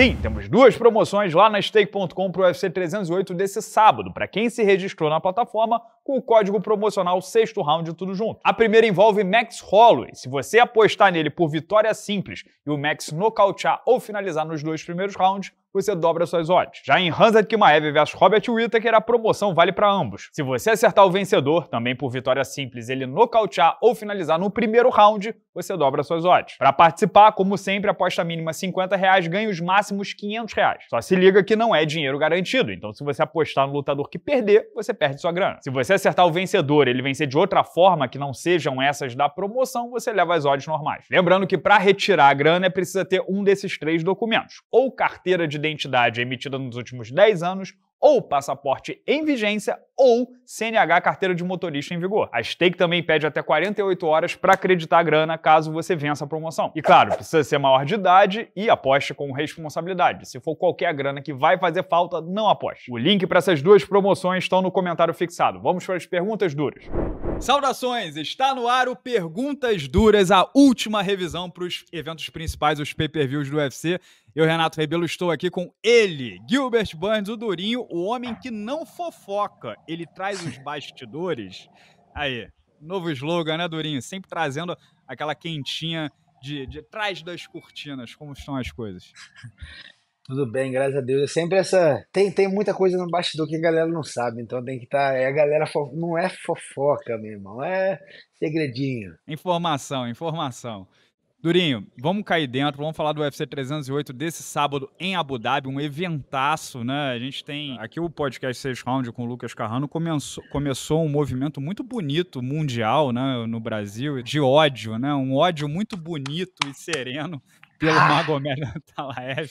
sim, temos duas promoções lá na stake.com para o UFC 308 desse sábado. Para quem se registrou na plataforma, com o código promocional sexto round tudo junto. A primeira envolve Max Holloway. Se você apostar nele por vitória simples e o Max nocautear ou finalizar nos dois primeiros rounds, você dobra suas odds. Já em Hansa Kimaev vs Robert Whittaker, a promoção vale para ambos. Se você acertar o vencedor, também por vitória simples, ele nocautear ou finalizar no primeiro round, você dobra suas odds. Para participar, como sempre, aposta mínima 50 reais, ganha os máximos 500 reais. Só se liga que não é dinheiro garantido, então se você apostar no lutador que perder, você perde sua grana. Se você acertar o vencedor, ele vencer de outra forma que não sejam essas da promoção, você leva as odds normais. Lembrando que para retirar a grana é precisa ter um desses três documentos: ou carteira de identidade emitida nos últimos 10 anos, ou passaporte em vigência ou CNH carteira de motorista em vigor. A Stake também pede até 48 horas para acreditar a grana caso você vença a promoção. E claro, precisa ser maior de idade e aposte com responsabilidade. Se for qualquer grana que vai fazer falta, não aposte. O link para essas duas promoções estão no comentário fixado. Vamos para as perguntas duras. Saudações! Está no ar o Perguntas Duras, a última revisão para os eventos principais, os pay-per-views do UFC. Eu, Renato Rebelo, estou aqui com ele, Gilbert Burns, o Durinho, o homem que não fofoca, ele traz os bastidores. Aí, novo slogan, né, Durinho? Sempre trazendo aquela quentinha de, de trás das cortinas, como estão as coisas. Tudo bem, graças a Deus. É sempre essa. Tem, tem muita coisa no bastidor que a galera não sabe, então tem que estar. Tá... É a galera. Fo... Não é fofoca, meu irmão, é segredinho. Informação, informação. Durinho, vamos cair dentro, vamos falar do UFC 308 desse sábado em Abu Dhabi, um eventaço, né? A gente tem aqui o podcast 6 Round com o Lucas Carrano começou, começou um movimento muito bonito mundial, né, no Brasil, de ódio, né? Um ódio muito bonito e sereno pelo ah, Magomed Talaev,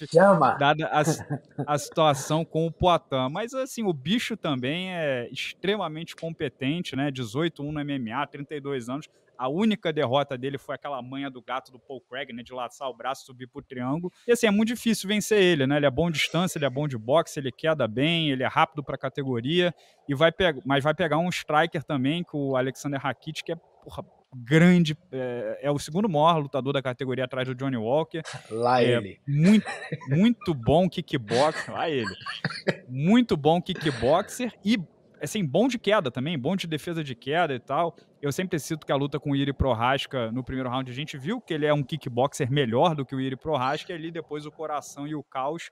dada a, a, situação com o Poitin. Mas, assim, o bicho também é extremamente competente, né? 18-1 no MMA, 32 anos a única derrota dele foi aquela manha do gato do Paul Craig, né? De laçar o braço, subir pro triângulo. E assim, é muito difícil vencer ele, né? Ele é bom de distância, ele é bom de boxe, ele queda bem, ele é rápido pra categoria. e vai Mas vai pegar um striker também, que o Alexander Rakitic que é, porra, grande, é, é, o segundo maior lutador da categoria atrás do Johnny Walker. Lá é, ele. Muito, muito bom kickboxer, lá ele. Muito bom kickboxer e, assim, bom de queda também, bom de defesa de queda e tal. Eu sempre cito que a luta com o Iri Prohaska no primeiro round, a gente viu que ele é um kickboxer melhor do que o Iri Prohaska, e ali depois o coração e o caos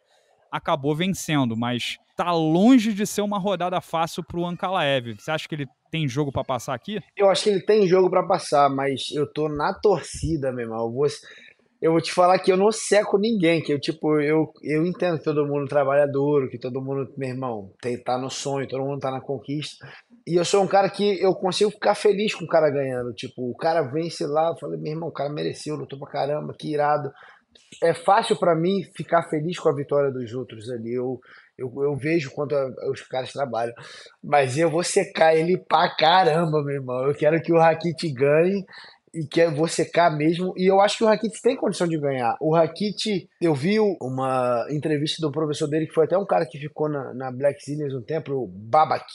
acabou vencendo, mas tá longe de ser uma rodada fácil pro Ankalaev. Você acha que ele tem jogo para passar aqui? Eu acho que ele tem jogo para passar, mas eu tô na torcida, meu irmão. Eu vou eu vou te falar que eu não seco ninguém, que eu, tipo, eu, eu entendo que todo mundo trabalha duro, que todo mundo, meu irmão, tem, tá no sonho, todo mundo tá na conquista. E eu sou um cara que eu consigo ficar feliz com o cara ganhando. Tipo, o cara vence lá, eu falei, meu irmão, o cara mereceu, lutou pra caramba, que irado. É fácil para mim ficar feliz com a vitória dos outros ali. Eu, eu, eu vejo quanto os caras trabalham. Mas eu vou secar ele pra caramba, meu irmão. Eu quero que o Rakit ganhe e quer eu é vou secar mesmo. E eu acho que o Rakit tem condição de ganhar. O Rakit, eu vi uma entrevista do professor dele, que foi até um cara que ficou na, na Black Zillions um tempo, o Babak.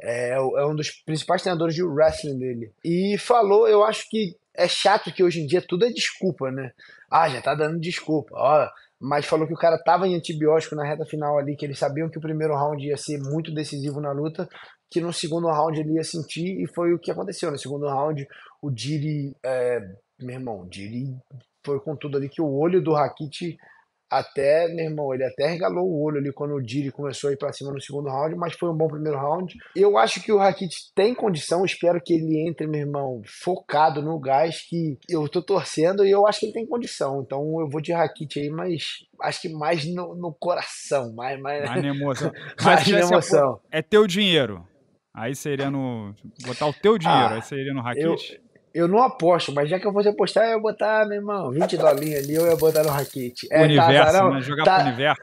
É, é, é um dos principais treinadores de wrestling dele. E falou, eu acho que é chato que hoje em dia tudo é desculpa, né? Ah, já tá dando desculpa. Ó, mas falou que o cara tava em antibiótico na reta final ali, que eles sabiam que o primeiro round ia ser muito decisivo na luta, que no segundo round ele ia sentir, e foi o que aconteceu. No segundo round, o Diri, é, meu irmão, o Diri foi com tudo ali que o olho do Rakit até, meu irmão, ele até regalou o olho ali quando o Diri começou a ir para cima no segundo round, mas foi um bom primeiro round. Eu acho que o Rakit tem condição, espero que ele entre, meu irmão, focado no gás que eu tô torcendo e eu acho que ele tem condição. Então eu vou de Rakit aí, mas acho que mais no, no coração, mais, mais... mais na emoção. mais na emoção. É teu dinheiro. Aí seria no. Botar o teu dinheiro, ah, aí seria no Rakit. Eu eu não aposto, mas já que eu fosse apostar, eu ia botar, meu irmão, 20 dolinhos ali, eu ia botar no raquete. É, universo, azarão, né? Jogar tá, pro universo.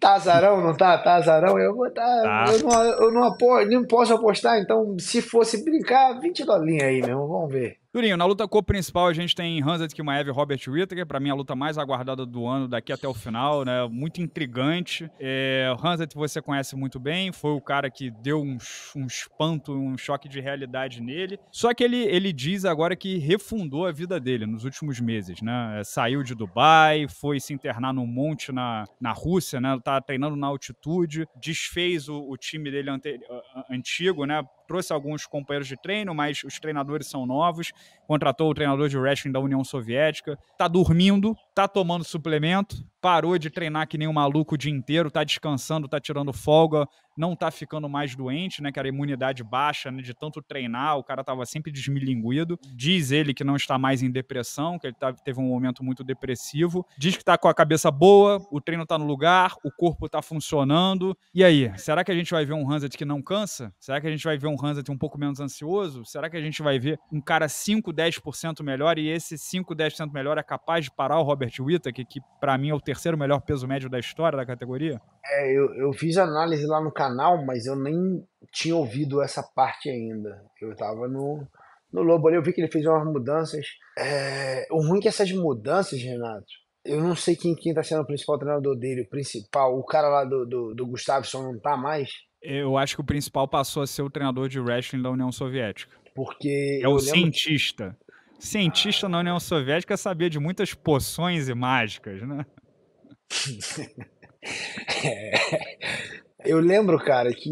Tá azarão, não tá? Tá azarão, eu vou botar. Tá, tá. Eu, não, eu não aposto, nem posso apostar, então se fosse brincar, 20 dolinhos aí, meu irmão, vamos ver. Durinho, na luta cor principal a gente tem Hanzad Kimaev e Robert Whittaker, para mim a luta mais aguardada do ano daqui até o final, né? Muito intrigante. É, Hanzad você conhece muito bem, foi o cara que deu um, um espanto, um choque de realidade nele. Só que ele, ele diz agora que refundou a vida dele nos últimos meses, né? É, saiu de Dubai, foi se internar num monte na, na Rússia, né? Tá treinando na altitude, desfez o, o time dele ante, antigo, né? trouxe alguns companheiros de treino, mas os treinadores são novos. Contratou o treinador de wrestling da União Soviética. Tá dormindo, tá tomando suplemento, parou de treinar que nem um maluco o dia inteiro, tá descansando, tá tirando folga, não tá ficando mais doente, né? Que era a imunidade baixa, né? De tanto treinar, o cara tava sempre desmilinguido. Diz ele que não está mais em depressão, que ele tá, teve um momento muito depressivo. Diz que tá com a cabeça boa, o treino tá no lugar, o corpo tá funcionando. E aí, será que a gente vai ver um Hanset que não cansa? Será que a gente vai ver um Hanset um pouco menos ansioso? Será que a gente vai ver um cara 5, 10% melhor e esse 5, 10% melhor é capaz de parar o Robert Whittaker, que para mim é o terceiro melhor peso médio da história da categoria? É, eu, eu fiz análise lá no canal, mas eu nem tinha ouvido essa parte ainda. Eu tava no, no Lobo ali, eu vi que ele fez umas mudanças. É, o ruim é que essas mudanças, Renato, eu não sei quem, quem tá sendo o principal treinador dele, o principal, o cara lá do, do, do Gustavson não tá mais. Eu acho que o principal passou a ser o treinador de wrestling da União Soviética. Porque. É o cientista. Que... Cientista ah. na União Soviética sabia de muitas poções e mágicas, né? é. Eu lembro, cara, que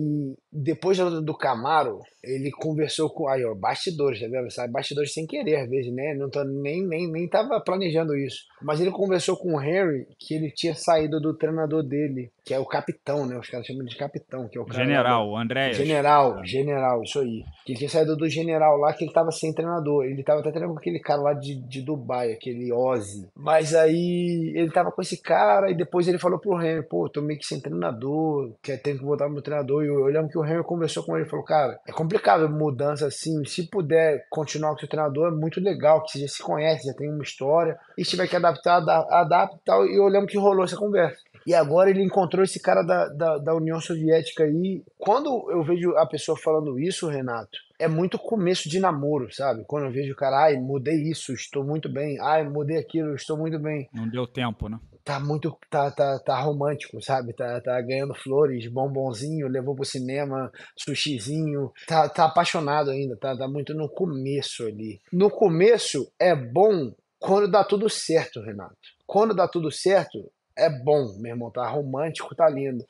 depois do, do Camaro, ele conversou com. Aí, ó, bastidores, tá vendo? Sabe? Bastidores sem querer, às vezes, né? Não tô, nem, nem, nem tava planejando isso. Mas ele conversou com o Harry que ele tinha saído do treinador dele, que é o capitão, né? Os caras chamam de capitão, que é o General, o André. General, é. general, isso aí. Que ele tinha saído do general lá, que ele tava sem treinador. Ele tava até treinando com aquele cara lá de, de Dubai, aquele Ozzy. Mas aí ele tava com esse cara e depois ele falou pro Harry, pô, tô meio que sem treinador, quer tem que voltar pro meu treinador. E eu, eu lembro que o o Henry conversou com ele, falou, cara, é complicado mudança assim, se puder continuar com o seu treinador, é muito legal, que você já se conhece, já tem uma história, e se tiver que adaptar, adapta e tal, e olhamos que rolou essa conversa. E agora ele encontrou esse cara da, da, da União Soviética aí. Quando eu vejo a pessoa falando isso, Renato, é muito começo de namoro, sabe? Quando eu vejo o cara, ai, mudei isso, estou muito bem, ai, mudei aquilo, estou muito bem. Não deu tempo, né? tá muito. Tá, tá, tá romântico, sabe? Tá, tá ganhando flores, bombonzinho, levou pro cinema, sushizinho. Tá, tá apaixonado ainda, tá, tá muito no começo ali. No começo é bom quando dá tudo certo, Renato. Quando dá tudo certo, é bom, meu irmão. Tá romântico, tá lindo.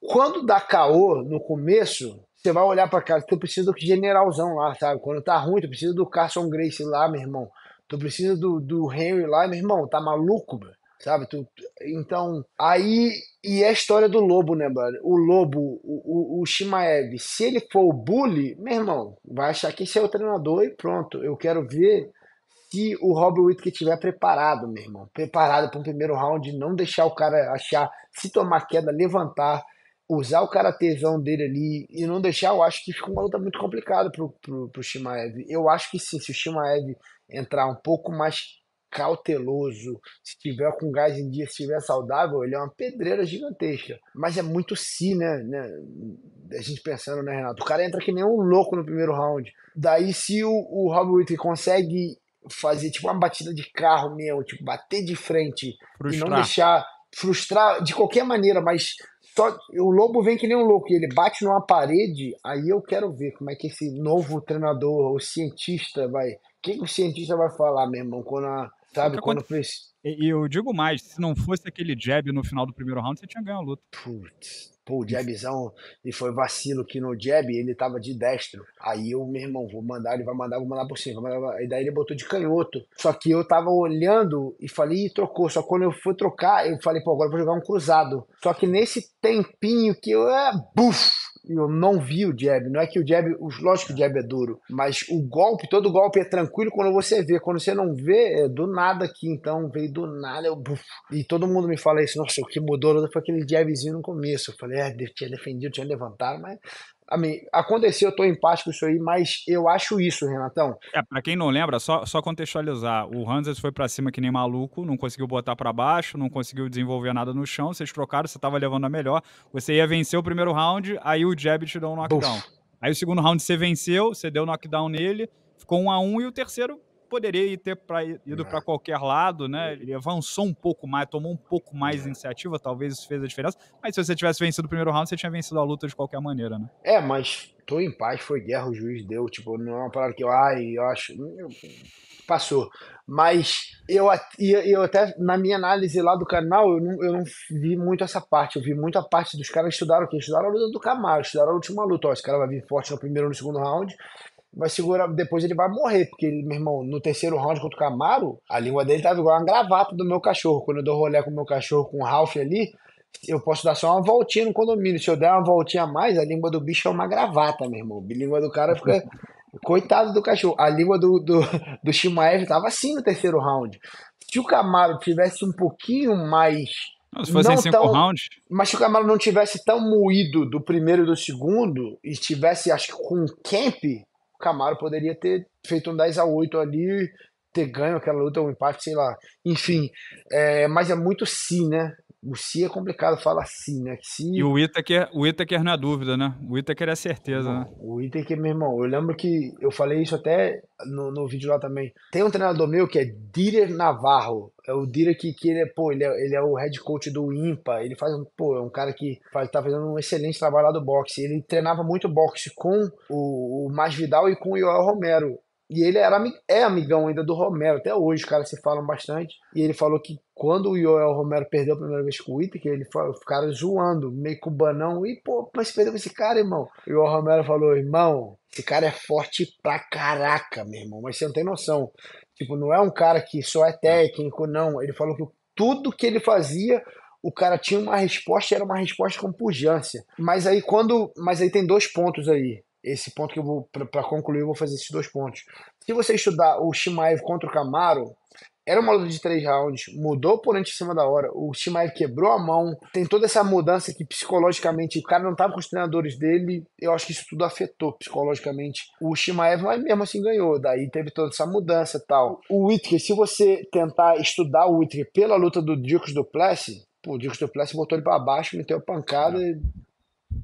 Quando dá caô no começo, você vai olhar para casa tu precisa do generalzão lá, sabe? Quando tá ruim, tu precisa do Carson Grace lá, meu irmão. Tu precisa do, do Henry lá, meu irmão, tá maluco, bro sabe? Tu, então, aí. E é a história do lobo, né, brother? O lobo, o, o, o Shimaev, se ele for o bully, meu irmão, vai achar que esse é o treinador e pronto. Eu quero ver se o Rob que estiver preparado, meu irmão. Preparado para um primeiro round, não deixar o cara achar, se tomar queda, levantar, usar o tesão dele ali e não deixar, eu acho que fica uma luta muito complicada pro, pro, pro Shimaev. Eu acho que sim, se o Shimaev entrar um pouco mais cauteloso, se tiver com gás em dia, se estiver saudável, ele é uma pedreira gigantesca. Mas é muito si, né? né? A gente pensando, né, Renato? O cara entra que nem um louco no primeiro round. Daí, se o, o Rob Whitley consegue fazer tipo uma batida de carro mesmo, tipo, bater de frente frustrar. e não deixar frustrar de qualquer maneira, mas só, o Lobo vem que nem um louco, ele bate numa parede, aí eu quero ver como é que esse novo treinador, o cientista vai, o que, que o cientista vai falar, meu irmão, quando a, Sabe, quando fez. E eu digo mais, se não fosse aquele jab no final do primeiro round, você tinha ganho a luta. Putz, pô, o jabzão, e foi vacilo que no jab ele tava de destro. Aí eu, meu irmão, vou mandar, ele vai mandar, vou mandar por cima. Mandar, e daí ele botou de canhoto. Só que eu tava olhando e falei, e trocou. Só que quando eu fui trocar, eu falei, pô, agora eu vou jogar um cruzado. Só que nesse tempinho que eu, é, buf, eu não vi o jab. Não é que o jab, lógico que o jab é duro, mas o golpe, todo golpe é tranquilo quando você vê. Quando você não vê, é do nada aqui. Então veio do nada, eu, buf, e todo mundo me fala isso. Nossa, o que mudou foi aquele jabzinho no começo. Eu falei, é, tinha defendido, tinha levantado, mas aconteceu, eu tô em paz com isso aí, mas eu acho isso, Renatão. É, pra quem não lembra, só, só contextualizar, o Hanses foi para cima que nem maluco, não conseguiu botar para baixo, não conseguiu desenvolver nada no chão, vocês trocaram, você tava levando a melhor, você ia vencer o primeiro round, aí o jab te deu um knockdown. Uf. Aí o segundo round você venceu, você deu knockdown nele, ficou um a um e o terceiro poderia ter pra, ido para é. qualquer lado, né? É. Ele avançou um pouco mais, tomou um pouco mais é. de iniciativa, talvez isso fez a diferença. Mas se você tivesse vencido o primeiro round, você tinha vencido a luta de qualquer maneira, né? É, mas tô em paz, foi guerra, o juiz deu, tipo, não é uma palavra que eu, ai, eu acho. Passou. Mas eu, eu até, na minha análise lá do canal, eu não, eu não vi muito essa parte. Eu vi muito a parte dos caras que estudaram o quê? Estudaram a luta do Camaro, estudaram a última luta. Ó, esse cara vai vir forte no primeiro ou no segundo round vai segurar, depois ele vai morrer, porque, ele, meu irmão, no terceiro round contra o Camaro, a língua dele tava igual uma gravata do meu cachorro. Quando eu dou rolê com o meu cachorro, com o Ralph ali, eu posso dar só uma voltinha no condomínio. Se eu der uma voltinha a mais, a língua do bicho é uma gravata, meu irmão. A língua do cara fica. Coitado do cachorro. A língua do, do, do Shimaev tava assim no terceiro round. Se o Camaro tivesse um pouquinho mais. Não, se fosse não em cinco tão, rounds. Mas se o Camaro não tivesse tão moído do primeiro e do segundo, e estivesse, acho que, com um camp, Camaro poderia ter feito um 10 a 8 ali, ter ganho aquela luta, um empate, sei lá. Enfim, é, mas é muito sim, né? O Si é complicado fala assim, né? Que E o Itaker, o Itaker na dúvida, né? O Itaker é a certeza, não, né? O Itaker, meu irmão, eu lembro que eu falei isso até no, no vídeo lá também. Tem um treinador meu que é Direr Navarro. É o Direr que, que ele, é, pô, ele, é, ele é o head coach do IMPA. Ele faz um, pô, é um cara que faz, tá fazendo um excelente trabalho lá do boxe. Ele treinava muito boxe com o, o Masvidal e com o Yoel Romero. E ele era, é amigão ainda do Romero, até hoje os caras se falam bastante. E ele falou que quando o Yoel Romero perdeu a primeira vez com o Whittaker, ele foi, ficaram zoando, meio cubanão. E pô, mas perdeu com esse cara, irmão. E o Romero falou: irmão, esse cara é forte pra caraca, meu irmão, mas você não tem noção. Tipo, não é um cara que só é técnico, não. Ele falou que tudo que ele fazia o cara tinha uma resposta, era uma resposta com pujança. Mas aí quando, mas aí tem dois pontos aí esse ponto que eu vou, para concluir, eu vou fazer esses dois pontos. Se você estudar o Shimaev contra o Camaro, era uma luta de três rounds, mudou o oponente em cima da hora, o Shimaev quebrou a mão, tem toda essa mudança que psicologicamente o cara não tava com os treinadores dele, eu acho que isso tudo afetou psicologicamente o Shimaev, mas mesmo assim ganhou, daí teve toda essa mudança e tal. O Whittaker, se você tentar estudar o Whittaker pela luta do Dukes do Plessis, o Dukes do Plessis botou ele para baixo, meteu pancada é. e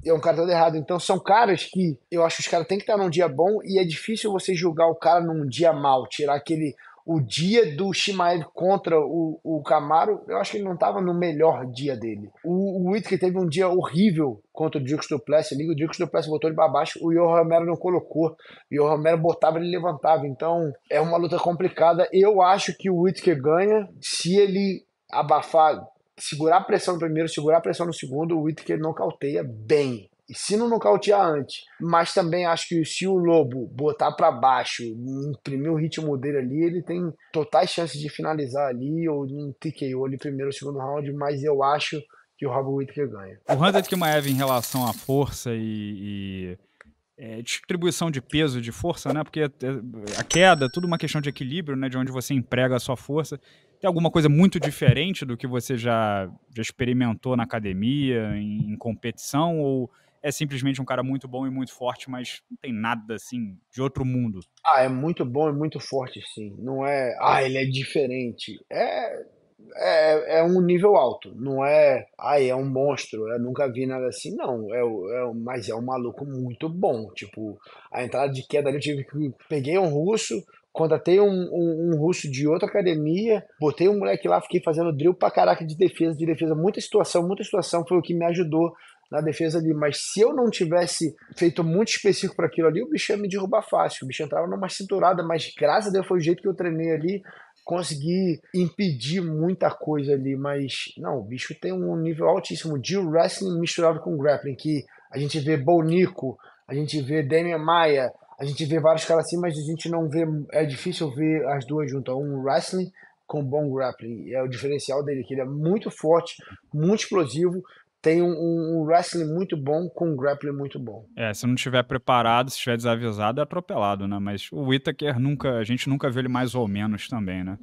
é um cara todo errado. Então são caras que eu acho que os caras têm que estar num dia bom e é difícil você julgar o cara num dia mal, tirar aquele. O dia do Shimaev contra o, o Camaro, eu acho que ele não estava no melhor dia dele. O, o teve um dia horrível contra o Dux Duplessis ali, o Dux Duplessis botou ele para baixo, o Johan Romero não colocou. O Johan Romero botava, ele levantava. Então é uma luta complicada. Eu acho que o Whitaker ganha se ele abafar segurar a pressão no primeiro, segurar a pressão no segundo, o não nocauteia bem. E se não nocautear antes, mas também acho que se o Lobo botar para baixo, imprimir o ritmo dele ali, ele tem totais chances de finalizar ali ou num TKO ali primeiro ou segundo round, mas eu acho que o Robert Whitaker ganha. O Hunter Kimaev em relação à força e, e é, distribuição de peso, de força, né? Porque é, é, a queda, tudo uma questão de equilíbrio, né? De onde você emprega a sua força. Tem alguma coisa muito diferente do que você já, já experimentou na academia, em, em competição, ou é simplesmente um cara muito bom e muito forte, mas não tem nada assim de outro mundo. Ah, é muito bom e muito forte, sim. Não é. Ah, ele é diferente. É. É, é um nível alto, não é. Ah é um monstro, eu nunca vi nada assim, não. É, é, mas é um maluco muito bom. Tipo, a entrada de queda ali, eu tive que. Peguei um russo, Contratei um, um, um, russo de outra academia, botei um moleque lá, fiquei fazendo drill pra caraca de defesa, de defesa, muita situação, muita situação, foi o que me ajudou na defesa ali. Mas se eu não tivesse feito muito específico para aquilo ali, o bicho ia me derrubar fácil, o bicho entrava numa cinturada, mas graças a Deus foi o jeito que eu treinei ali, consegui impedir muita coisa ali, mas não, o bicho tem um nível altíssimo de wrestling misturado com grappling, que a gente vê Bonico, a gente vê Damian Maia, a gente vê vários caras assim, mas a gente não vê. É difícil ver as duas juntas. Um wrestling com bom grappling. É o diferencial dele, que ele é muito forte, muito explosivo. Tem um, um wrestling muito bom com um grappling muito bom. É, se não estiver preparado, se estiver desavisado, é atropelado, né? Mas o Whittaker nunca. A gente nunca viu ele mais ou menos também, né?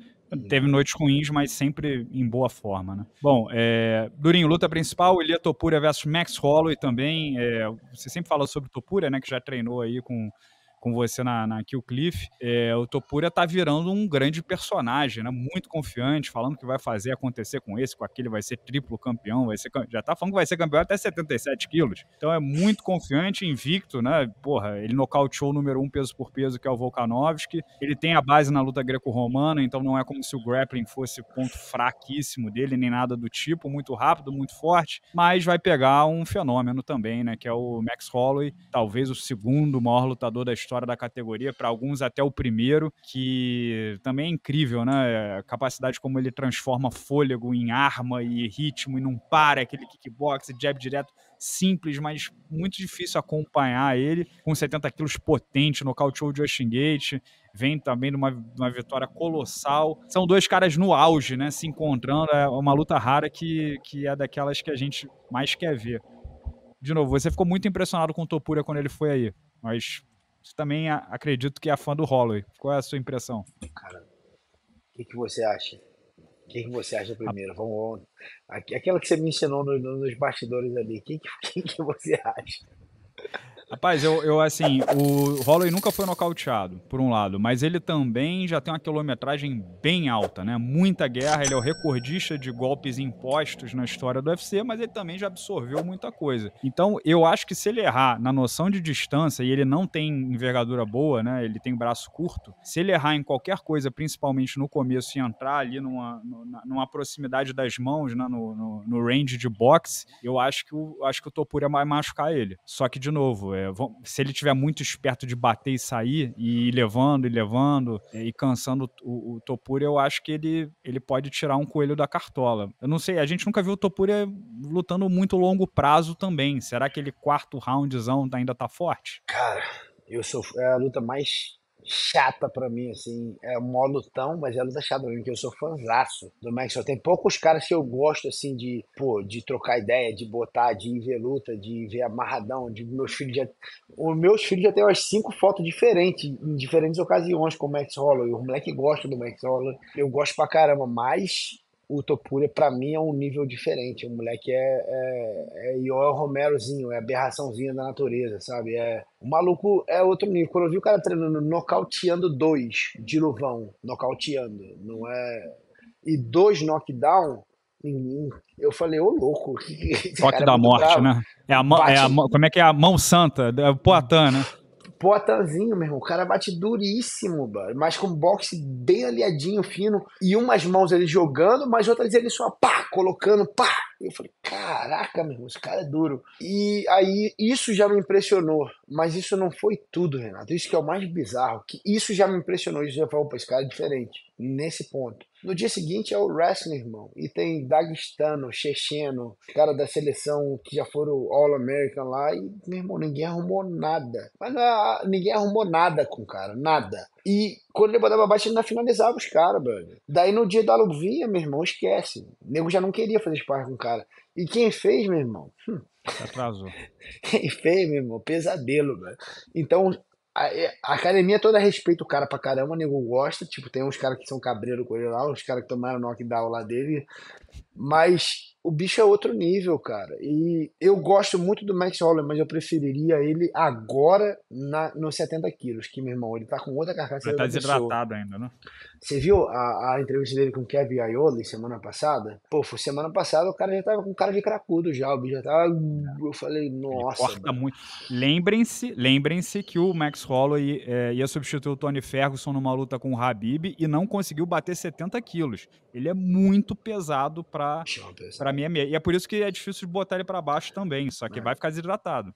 Teve noites ruins, mas sempre em boa forma, né? Bom, é, Durinho, luta principal, Ilha Topura versus Max Holloway também. É, você sempre fala sobre Topura, né? Que já treinou aí com com você na, na Kill Cliff, é, o Topuria tá virando um grande personagem, né? Muito confiante, falando que vai fazer acontecer com esse, com aquele, vai ser triplo campeão, vai ser, já tá falando que vai ser campeão até 77 quilos. Então é muito confiante, invicto, né? Porra, ele nocauteou o número um peso por peso, que é o Volkanovski. Ele tem a base na luta greco-romana, então não é como se o grappling fosse ponto fraquíssimo dele, nem nada do tipo, muito rápido, muito forte, mas vai pegar um fenômeno também, né? Que é o Max Holloway, talvez o segundo maior lutador da história história da categoria, para alguns até o primeiro, que também é incrível, né? A capacidade como ele transforma fôlego em arma e ritmo e não para, aquele kickbox, jab direto, simples, mas muito difícil acompanhar ele, com 70 quilos potente, nocauteou de Justin Gate, vem também de uma, uma vitória colossal. São dois caras no auge, né? Se encontrando, é uma luta rara que, que é daquelas que a gente mais quer ver. De novo, você ficou muito impressionado com o Topura quando ele foi aí, mas também acredito que é fã do Holloway. Qual é a sua impressão? Cara, o que, que você acha? O que, que você acha primeiro? Vamos, vamos. Aquela que você me ensinou no, no, nos bastidores ali, o que, que, que, você acha? Rapaz, eu, eu assim, o Holloway nunca foi nocauteado, por um lado, mas ele também já tem uma quilometragem bem alta, né? Muita guerra, ele é o recordista de golpes impostos na história do UFC, mas ele também já absorveu muita coisa. Então, eu acho que se ele errar na noção de distância e ele não tem envergadura boa, né? Ele tem braço curto. Se ele errar em qualquer coisa, principalmente no começo e entrar ali numa, numa, proximidade das mãos, né? No, no, no range de boxe, eu acho que o, acho que o Topuria vai machucar ele. Só que, de novo, é, se ele tiver muito esperto de bater e sair, e ir levando e levando, e cansando o, o Topura, eu acho que ele, ele pode tirar um coelho da cartola. Eu não sei, a gente nunca viu o Topura é, lutando muito longo prazo também. Será que ele quarto roundzão ainda tá forte? Cara, eu sou, é a luta mais chata pra mim, assim. É um mó lutão, mas é luta chata pra mim, porque eu sou fanzaço do Maxwell. Tem poucos caras que eu gosto, assim, de, pô, de trocar ideia, de botar, de ver luta, de ver amarradão, de meus filhos já... Os meus filhos já têm umas cinco fotos diferentes, em diferentes ocasiões com o Max Holloway. O moleque gosta do Max Holloway. Eu gosto pra caramba, mas o Topuria, para mim, é um nível diferente. O moleque é, é, é igual Romerozinho, é aberraçãozinha da natureza, sabe? É, o maluco é outro nível. Quando eu vi o cara treinando nocauteando dois de luvão, nocauteando, não é. E dois knockdown, eu falei, ô louco. Toque é da morte, bravo. né? É a, mão, é a, como é que é a mão santa? É o Poatan, né? potanzinho, meu irmão. O cara bate duríssimo, mas com boxe bem aliadinho, fino. E umas mãos ele jogando, mas outras ele só pá, colocando, pá. Eu falei, caraca, meu irmão, esse cara é duro. E aí isso já me impressionou. Mas isso não foi tudo, Renato. Isso que é o mais bizarro. Que isso já me impressionou. Isso já falou, opa, esse cara é diferente. Nesse ponto. No dia seguinte é o wrestling, irmão. E tem Dagestano, Checheno, cara da seleção que já foram All-American lá. E, meu irmão, ninguém arrumou nada. Mas ah, ninguém arrumou nada com o cara, nada. E quando ele botava baixo, ele ainda finalizava os caras, brother. Daí no dia da luvinha, meu irmão, esquece. O nego já não queria fazer sparring com o cara. E quem fez, meu irmão? Hum Atrasou. feio, meu irmão. Pesadelo, velho. Então, a, é, a, academia é toda respeita o cara pra caramba, o nego gosta. Tipo, tem uns caras que são cabreiro com ele lá, uns caras que tomaram knockdown lá dele. Mas o bicho é outro nível, cara. E eu gosto muito do Max Holloway, mas eu preferiria ele agora na, nos 70 quilos, que, meu irmão, ele tá com outra carcaça. Ele tá desidratado pessoa. ainda, né? Você viu a, a, entrevista dele com o Kevin Aioli semana passada? Pô, foi semana passada, o cara já tava com cara de cracudo já, o bicho já tava... Eu falei, nossa... corta muito. Lembrem-se, lembrem-se que o Max Holloway é, ia substituir o Tony Ferguson numa luta com o Habib e não conseguiu bater 70 quilos. Ele é muito pesado para né? pra, mim é meia E é por isso que é difícil de botar ele pra baixo também, só que é. vai ficar desidratado.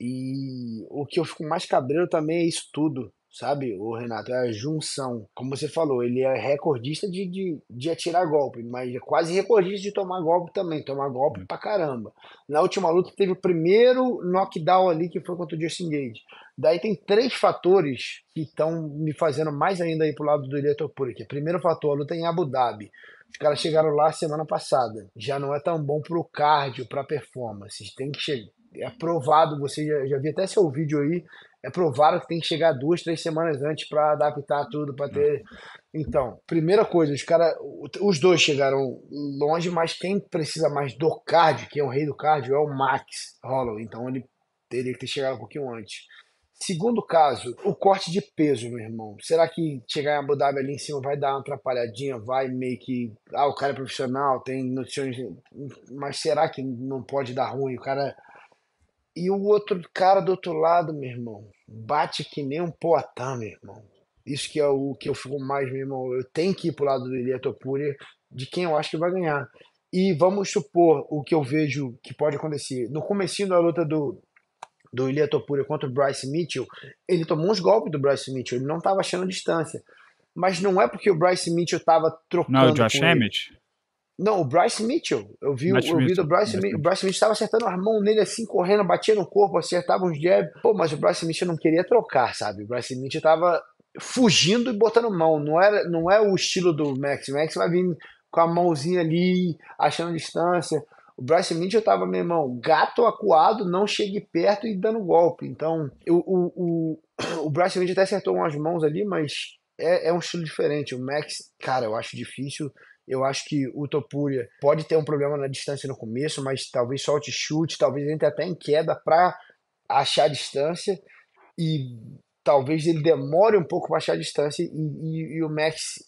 E o que eu fico mais cabreiro também é isso tudo, sabe, o Renato? É a junção. Como você falou, ele é recordista de, de, de atirar golpe, mas é quase recordista de tomar golpe também. Tomar golpe é. pra caramba. Na última luta teve o primeiro knockdown ali que foi contra o Justin Gage. Daí tem três fatores que estão me fazendo mais ainda ir pro lado do Ilha Topuri. É, primeiro fator, a luta é em Abu Dhabi. Os caras chegaram lá semana passada. Já não é tão bom pro cardio, pra performance. Tem que chegar. É provado, você já, já vi até seu vídeo aí. É provado que tem que chegar duas, três semanas antes para adaptar tudo, para ter. Hum. Então, primeira coisa, os cara Os dois chegaram longe, mas quem precisa mais do cardio, que é o rei do cardio, é o Max Holloway. Então ele teria que ter chegado um pouquinho antes. Segundo caso, o corte de peso, meu irmão. Será que chegar em Abu Dhabi ali em cima vai dar uma atrapalhadinha? Vai meio que. Ah, o cara é profissional, tem noções. Mas será que não pode dar ruim? O cara. E o outro cara do outro lado, meu irmão, bate que nem um poatã, meu irmão. Isso que é o que eu fico mais, meu irmão. Eu tenho que ir pro lado do Ilia Topuri, de quem eu acho que vai ganhar. E vamos supor o que eu vejo que pode acontecer. No começo da luta do, do Ilia Topuria contra o Bryce Mitchell, ele tomou uns golpes do Bryce Mitchell, ele não estava achando distância. Mas não é porque o Bryce Mitchell estava trocando. Não, o Josh Emmett? Não, o Bryce Mitchell. Eu vi, eu vi do Bryce Mitchell. O Bryce Mitchell estava acertando a mão nele assim, correndo, batia no corpo, acertava uns jab. Pô, mas o Bryce Mitchell não queria trocar, sabe? O Bryce Mitchell estava fugindo e botando mão. Não, era, não é o estilo do Max. O Max vai vir com a mãozinha ali, achando distância. O Bryce Mitchell estava, meu irmão, gato acuado, não chegue perto e dando golpe. Então, o, o, o, o Bryce Mitchell até acertou umas mãos ali, mas é, é um estilo diferente. O Max, cara, eu acho difícil. Eu acho que o Topuria pode ter um problema na distância no começo, mas talvez solte chute, talvez entre até em queda para achar a distância e talvez ele demore um pouco para achar a distância e, e, e, o Max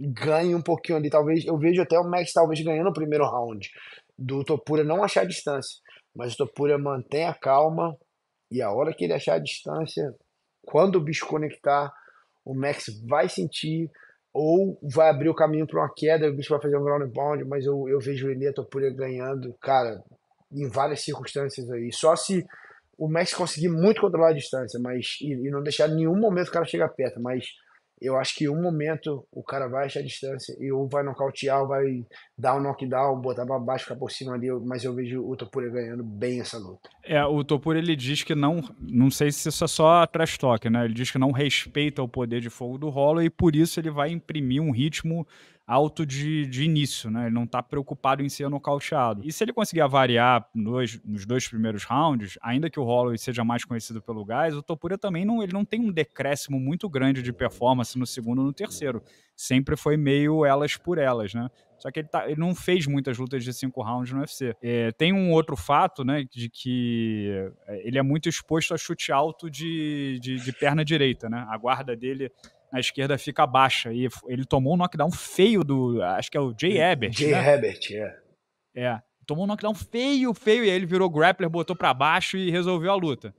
ganhe um pouquinho ali. Talvez eu vejo até o Max talvez ganhando o primeiro round do Topura não achar distância. Mas o Topura mantém a calma e a hora que ele achar a distância, quando o bicho conectar, o Max vai sentir ou vai abrir o caminho para uma queda, o bicho vai fazer um ground pound, mas eu, eu vejo ele e a Topura ganhando, cara, em várias circunstâncias aí. Só se o Max conseguir muito controlar a distância, mas e, e não deixar em nenhum momento o cara chegar perto, mas eu acho que um momento o cara vai achar a distância e ou vai nocautear, ou vai dar um knockdown, botar pra baixo, ficar por cima ali, mas eu vejo o Topuria ganhando bem essa luta. É, o Topuria ele diz que não, não sei se isso é só trash talk, né? Ele diz que não respeita o poder de fogo do Holloway e por isso ele vai imprimir um ritmo alto de, de início, né? Ele não está preocupado em ser nocauteado. E se ele conseguir avariar nos, nos dois primeiros rounds, ainda que o Holloway seja mais conhecido pelo gás, o Topura também não, ele não tem um decréscimo muito grande de performance no segundo e no terceiro. Sempre foi meio elas por elas, né? Só que ele, tá, ele não fez muitas lutas de cinco rounds no UFC. É, tem um outro fato, né, de que é, ele é muito exposto a chute alto de, de, de perna direita, né? A guarda dele na esquerda fica baixa. E ele tomou um knockdown feio do. Acho que é o Jay Ebert. Jay né? Ebert, é. É. Tomou um knockdown feio, feio, e aí ele virou grappler, botou para baixo e resolveu a luta.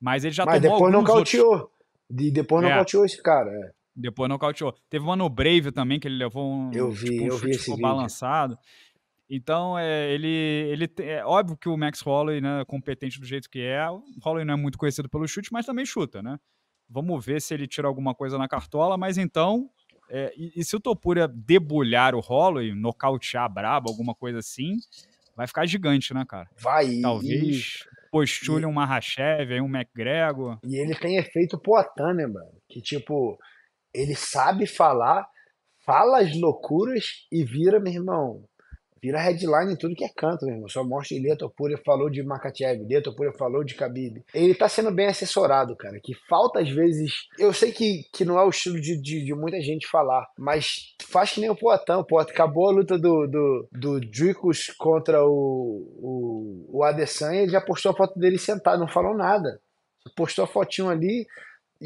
Mas ele já Mas tomou. Mas depois não Outros... E depois é. nocauteou esse cara. É. Depois nocauteou. Teve uma no Brave também, que ele levou um, eu vi, tipo, um eu vi esse balançado. Então, é, ele, ele é óbvio que o Max Holloway, né, competente do jeito que é, o Holloway não é muito conhecido pelo chute, mas também chuta, né? Vamos ver se ele tira alguma coisa na cartola, mas então, é, e, e, se o Topuria debulhar o Holloway, nocautear brabo, alguma coisa assim, vai ficar gigante, né, cara? Vai. Talvez postule e... um Mahashev, um McGregor. E ele tem efeito Poatan, né, mano? Que, tipo, ele sabe falar, fala as loucuras e vira, meu irmão, vira headline em tudo que é canto, meu irmão. Só mostra ele, Topuria falou de Makachev, ele Topuria falou de Khabib. Ele tá sendo bem assessorado, cara, que falta às vezes... Eu sei que, que não é o estilo de, de, de muita gente falar, mas faz que nem o Poatan, pô. Acabou a luta do, do, do Dricos contra o, o, o Adesanya, ele já postou a foto dele sentado, não falou nada. Postou a fotinho ali,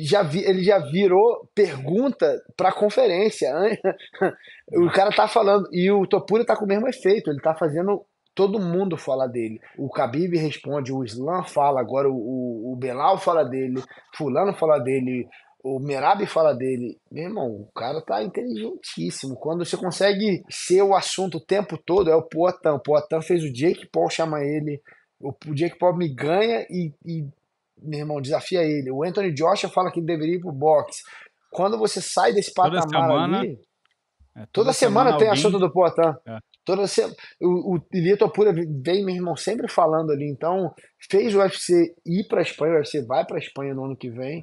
já vi, ele já virou pergunta para conferência. o cara tá falando e o Topura tá com o mesmo efeito, ele tá fazendo todo mundo fala dele. O Khabib responde, o Islam fala, agora o, o, Belal fala dele, fulano fala dele, o Merab fala dele, meu irmão, o cara tá inteligentíssimo. Quando você consegue ser o assunto o tempo todo, é o Poatan. O Poatan fez o Jake Paul chamar ele, o Jake Paul me ganha e, e meu irmão, desafia ele. O Anthony Joshua fala que ele deveria ir pro boxe. Quando você sai desse patamar toda semana, ali. É, toda, toda, semana, semana tem a assunto do Poitin. É. Toda semana. O, o Ilha Topura vem, meu irmão, sempre falando ali. Então, fez o UFC ir pra Espanha, o UFC vai pra Espanha no ano que vem. É.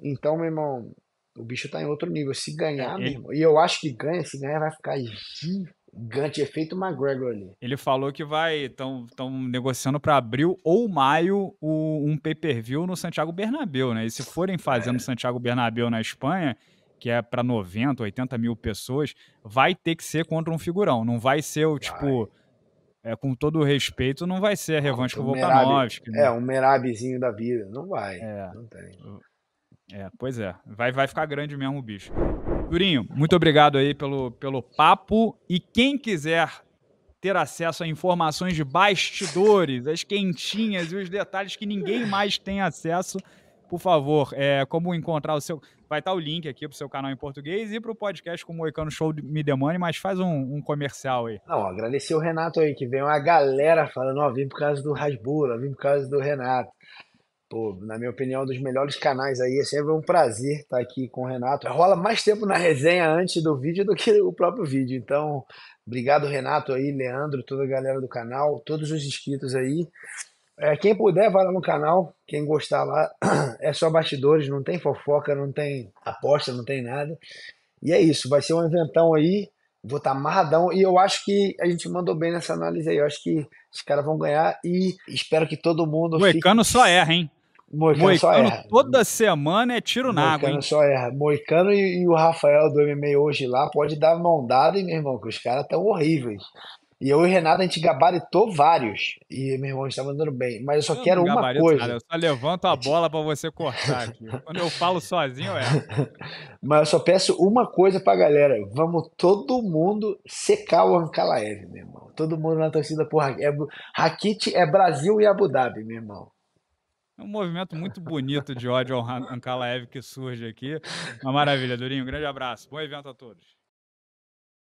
Então, meu irmão, o bicho tá em outro nível. Se ganhar, é, meu irmão, e eu acho que ganha, se ganhar vai ficar gigante Gant efeito McGregor ali. Ele falou que vai, estão negociando para abril ou maio o, um pay-per-view no Santiago Bernabéu, né? E se forem fazendo é. Santiago Bernabéu na Espanha, que é para 90, 80 mil pessoas, vai ter que ser contra um figurão. Não vai ser o tipo. É, com todo o respeito, não vai ser a ah, revanche com o para nós. É, um merabizinho da vida. Não vai. É. Não tem. É, pois é. Vai, vai ficar grande mesmo o bicho. Durinho, muito obrigado aí pelo, pelo papo. E quem quiser ter acesso a informações de bastidores, as quentinhas e os detalhes que ninguém mais tem acesso, por favor, é, como encontrar o seu. Vai estar tá o link aqui para o seu canal em português e para o podcast com o Moicano Show Me The mas faz um, um, comercial aí. Não, agradecer o Renato aí, que veio uma galera falando: ó, vim por causa do Rasbula, vim por causa do Renato. Pô, na minha opinião, um dos melhores canais aí. É sempre um prazer estar aqui com o Renato. Rola mais tempo na resenha antes do vídeo do que o próprio vídeo. Então, obrigado, Renato aí, Leandro, toda a galera do canal, todos os inscritos aí. É, quem puder, vai lá no canal. Quem gostar lá, é só bastidores, não tem fofoca, não tem aposta, não tem nada. E é isso, vai ser um eventão aí. Vou estar tá amarradão. E eu acho que a gente mandou bem nessa análise aí. Eu acho que os caras vão ganhar e espero que todo mundo. O Icano fique... só erra, hein? Moicano, Moicano toda semana é tiro na água. Moicano só erra. Moicano e, e, o Rafael do MMA hoje lá pode dar mão dada, meu irmão, que os caras estão horríveis. E eu e o Renato, a gente gabaritou vários. E meu irmão estava tá andando bem. Mas eu só eu quero uma coisa. Nada, eu só levanto a bola para você cortar aqui. Quando eu falo sozinho, é. Mas eu só peço uma coisa pra galera. Vamos todo mundo secar o Ankalaev, meu irmão. Todo mundo na torcida por Rakit. É, Rakit é Brasil e Abu Dhabi, meu irmão. É um movimento muito bonito de ódio ao Ankalaev que surge aqui. Uma maravilha, Durinho. Um grande abraço. Bom evento a todos.